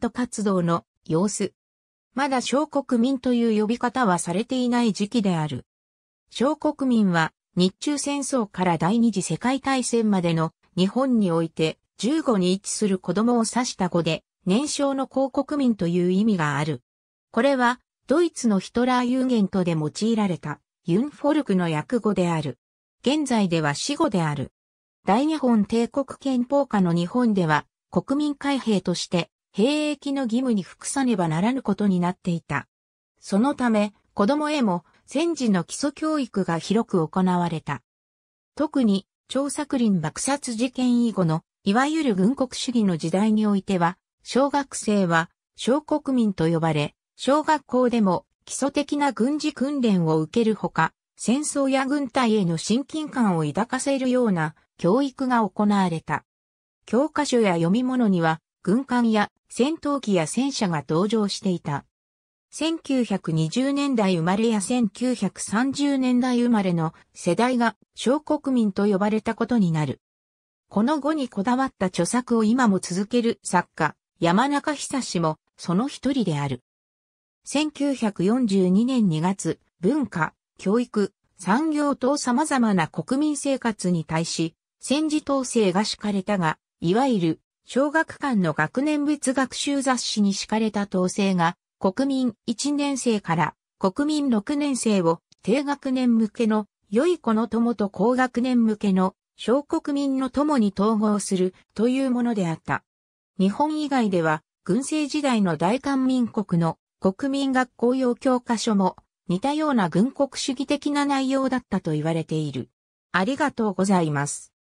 ト活動の様子。まだ小国民という呼び方はされていない時期である。小国民は日中戦争から第二次世界大戦までの日本において15に位置する子供を指した語で年少の公国民という意味がある。これはドイツのヒトラーユーゲントで用いられたユンフォルクの訳語である。現在では死語である。大日本帝国憲法下の日本では国民開閉として兵役の義務に服さねばならぬことになっていた。そのため、子供へも戦時の基礎教育が広く行われた。特に、張作霖爆殺事件以後の、いわゆる軍国主義の時代においては、小学生は、小国民と呼ばれ、小学校でも基礎的な軍事訓練を受けるほか、戦争や軍隊への親近感を抱かせるような教育が行われた。教科書や読み物には軍艦や戦闘機や戦車が登場していた。1920年代生まれや1930年代生まれの世代が小国民と呼ばれたことになる。この後にこだわった著作を今も続ける作家、山中久志もその一人である。1942年2月、文化、教育、産業等様々な国民生活に対し、戦時統制が敷かれたが、いわゆる小学館の学年別学習雑誌に敷かれた統制が、国民1年生から国民6年生を低学年向けの良い子の友と高学年向けの小国民の友に統合するというものであった。日本以外では軍政時代の大韓民国の国民学校用教科書も似たような軍国主義的な内容だったと言われている。ありがとうございます。